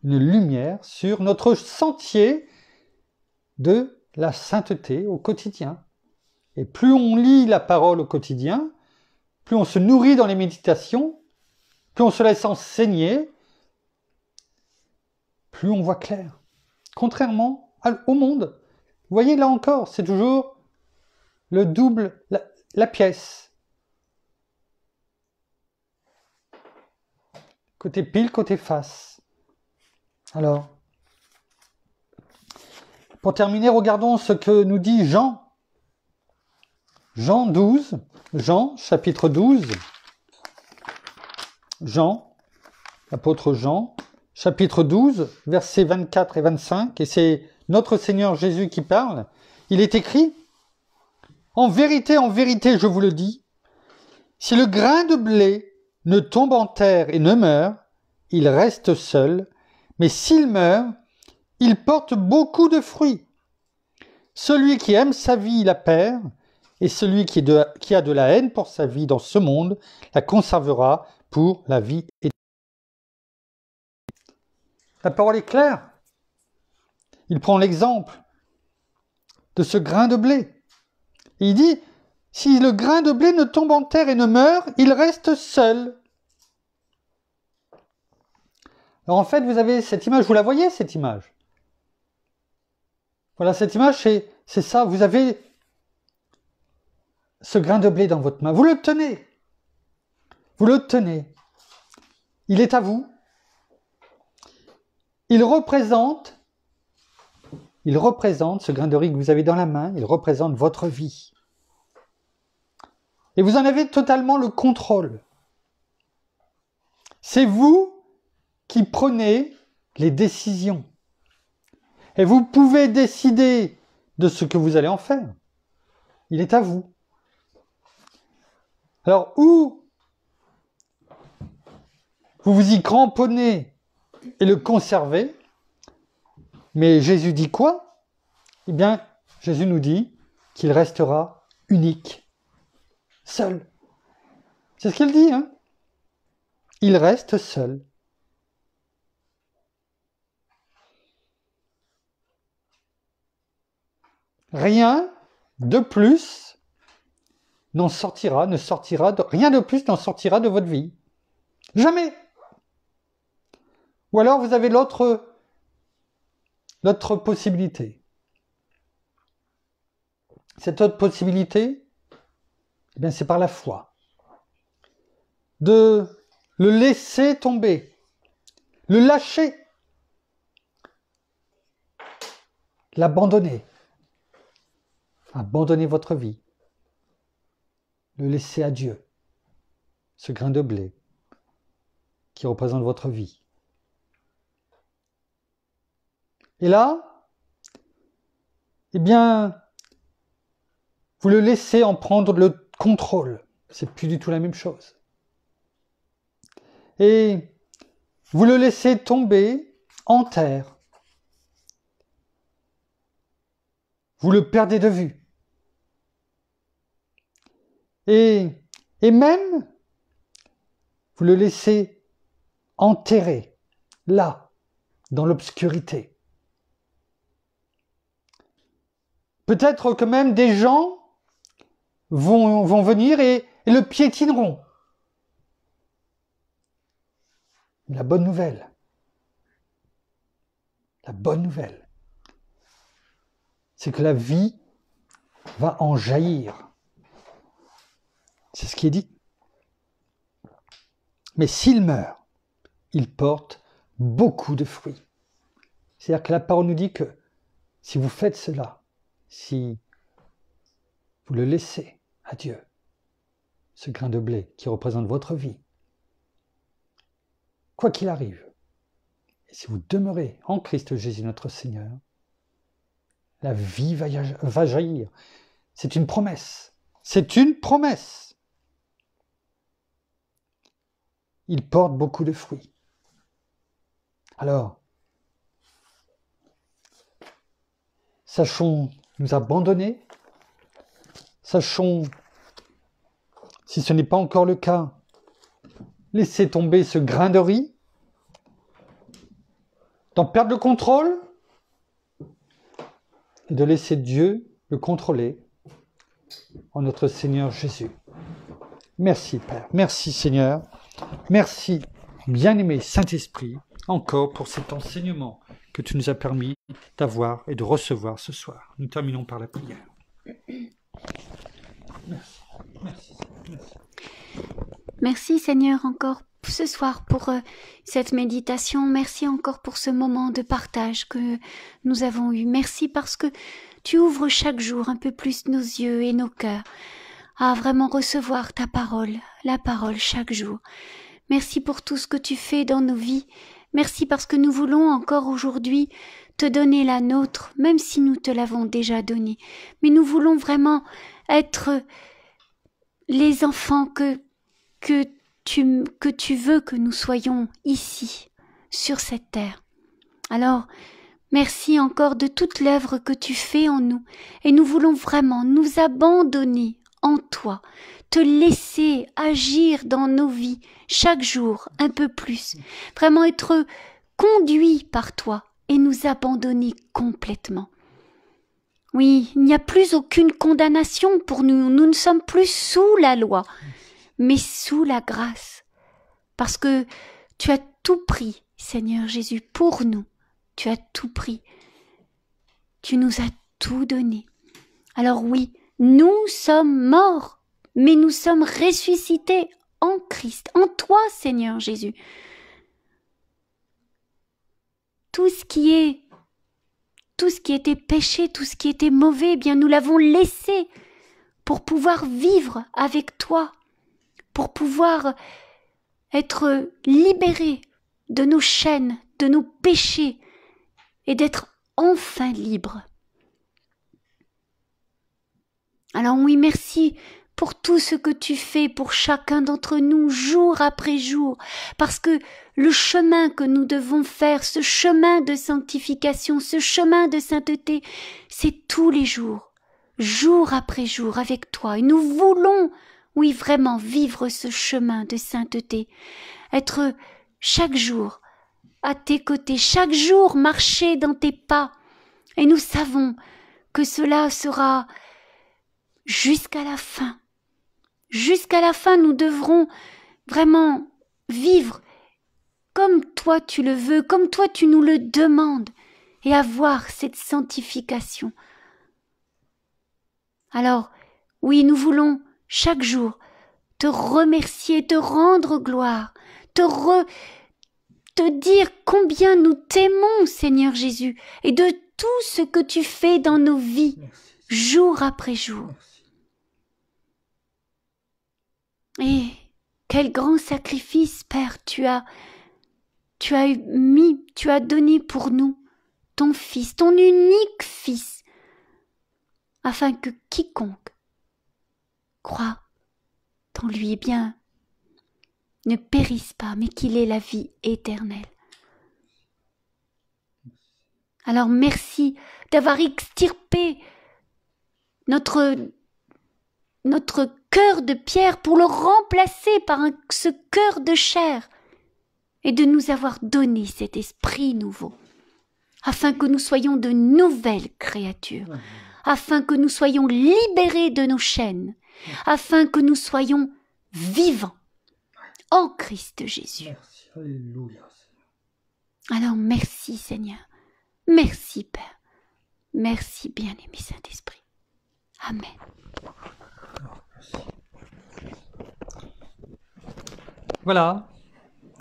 une lumière sur notre sentier de la sainteté au quotidien. Et plus on lit la parole au quotidien, plus on se nourrit dans les méditations, plus on se laisse enseigner, plus on voit clair. Contrairement au monde. Vous voyez, là encore, c'est toujours le double, la, la pièce. Côté pile, côté face. Alors, pour terminer, regardons ce que nous dit Jean. Jean 12, Jean chapitre 12. Jean, l'apôtre Jean, chapitre 12, versets 24 et 25, et c'est notre Seigneur Jésus qui parle. Il est écrit, En vérité, en vérité, je vous le dis, si le grain de blé ne tombe en terre et ne meurt, il reste seul, mais s'il meurt, il porte beaucoup de fruits. Celui qui aime sa vie la perd, et celui qui, a de la haine pour sa vie dans ce monde la conservera pour la vie éternelle. La parole est claire. Il prend l'exemple de ce grain de blé. il dit, si le grain de blé ne tombe en terre et ne meurt, il reste seul. Alors en fait, vous avez cette image, vous la voyez cette image Voilà, cette image, c'est ça, vous avez ce grain de blé dans votre main, vous le tenez, vous le tenez, il est à vous, il représente, il représente ce grain de riz que vous avez dans la main, il représente votre vie. Et vous en avez totalement le contrôle. C'est vous qui prenez les décisions. Et vous pouvez décider de ce que vous allez en faire. Il est à vous. Alors, où vous vous y cramponnez et le conservez, mais Jésus dit quoi Eh bien, Jésus nous dit qu'il restera unique, seul. C'est ce qu'il dit, hein Il reste seul. Rien de plus n'en sortira, ne sortira, de... rien de plus n'en sortira de votre vie. Jamais. Ou alors vous avez l'autre, possibilité. Cette autre possibilité, eh bien, c'est par la foi. De le laisser tomber, le lâcher, l'abandonner abandonner votre vie. Le laisser à Dieu. Ce grain de blé qui représente votre vie. Et là, eh bien, vous le laissez en prendre le contrôle. C'est plus du tout la même chose. Et vous le laissez tomber en terre Vous le perdez de vue. Et, même, vous le laissez enterré, là, dans l'obscurité. Peut-être que même des gens vont, vont venir et le piétineront. La bonne nouvelle. La bonne nouvelle c'est que la vie va en jaillir. C'est ce qui est dit. Mais s'il meurt, il porte beaucoup de fruits. C'est-à-dire que la parole nous dit que si vous faites cela, si vous le laissez à Dieu, ce grain de blé qui représente votre vie, quoi qu'il arrive, et si vous demeurez en Christ Jésus notre Seigneur, la vie va, jaillir. C'est une promesse. C'est une promesse. Il porte beaucoup de fruits. Alors, sachons nous abandonner, sachons, si ce n'est pas encore le cas, laisser tomber ce grain de riz, d'en perdre le contrôle, et de laisser Dieu le contrôler en notre Seigneur Jésus. Merci Père, merci Seigneur, merci bien-aimé Saint-Esprit encore pour cet enseignement que tu nous as permis d'avoir et de recevoir ce soir. Nous terminons par la prière. Merci, merci, Seigneur encore ce soir pour euh, cette méditation. Merci encore pour ce moment de partage que nous avons eu. Merci parce que tu ouvres chaque jour un peu plus nos yeux et nos cœurs à vraiment recevoir ta parole, la parole chaque jour. Merci pour tout ce que tu fais dans nos vies. Merci parce que nous voulons encore aujourd'hui te donner la nôtre, même si nous te l'avons déjà donnée. Mais nous voulons vraiment être les enfants que, que que tu veux que nous soyons ici, sur cette terre. Alors, merci encore de toute l'œuvre que tu fais en nous, et nous voulons vraiment nous abandonner en toi, te laisser agir dans nos vies chaque jour un peu plus, vraiment être conduits par toi et nous abandonner complètement. Oui, il n'y a plus aucune condamnation pour nous, nous ne sommes plus sous la loi mais sous la grâce, parce que tu as tout pris, Seigneur Jésus, pour nous. Tu as tout pris. Tu nous as tout donné. Alors oui, nous sommes morts, mais nous sommes ressuscités en Christ, en toi, Seigneur Jésus. Tout ce qui est, tout ce qui était péché, tout ce qui était mauvais, eh bien nous l'avons laissé pour pouvoir vivre avec toi pour pouvoir être libérés de nos chaînes, de nos péchés, et d'être enfin libres. Alors oui, merci pour tout ce que tu fais pour chacun d'entre nous jour après jour, parce que le chemin que nous devons faire, ce chemin de sanctification, ce chemin de sainteté, c'est tous les jours, jour après jour avec toi, et nous voulons oui, vraiment vivre ce chemin de sainteté, être chaque jour à tes côtés, chaque jour marcher dans tes pas. Et nous savons que cela sera jusqu'à la fin. Jusqu'à la fin, nous devrons vraiment vivre comme toi tu le veux, comme toi tu nous le demandes, et avoir cette sanctification. Alors, oui, nous voulons chaque jour, te remercier, te rendre gloire, te te dire combien nous t'aimons, Seigneur Jésus, et de tout ce que tu fais dans nos vies, jour après jour. Et quel grand sacrifice, Père, tu as, tu as mis, tu as donné pour nous ton Fils, ton unique Fils, afin que quiconque Crois, en lui est eh bien. Ne périsse pas, mais qu'il ait la vie éternelle. Alors merci d'avoir extirpé notre, notre cœur de pierre pour le remplacer par un, ce cœur de chair et de nous avoir donné cet esprit nouveau, afin que nous soyons de nouvelles créatures, afin que nous soyons libérés de nos chaînes, afin que nous soyons vivants en Christ Jésus. Alors merci Seigneur, merci Père, merci bien-aimé Saint-Esprit. Amen. Voilà,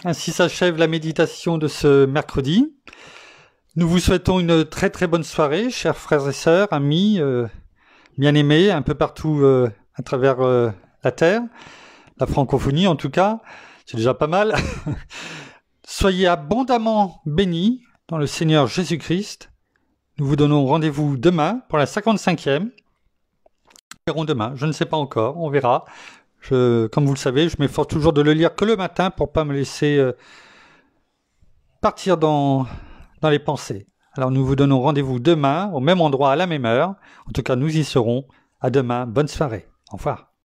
ainsi s'achève la méditation de ce mercredi. Nous vous souhaitons une très très bonne soirée, chers frères et sœurs, amis, euh, bien-aimés, un peu partout. Euh, à travers euh, la Terre, la francophonie en tout cas, c'est déjà pas mal. <laughs> Soyez abondamment bénis dans le Seigneur Jésus-Christ. Nous vous donnons rendez-vous demain pour la 55e. Nous demain, je ne sais pas encore, on verra. comme vous le savez, je m'efforce toujours de le lire que le matin pour pas me laisser euh, partir dans, dans les pensées. Alors nous vous donnons rendez-vous demain au même endroit à la même heure. En tout cas, nous y serons. À demain, bonne soirée. Au revoir.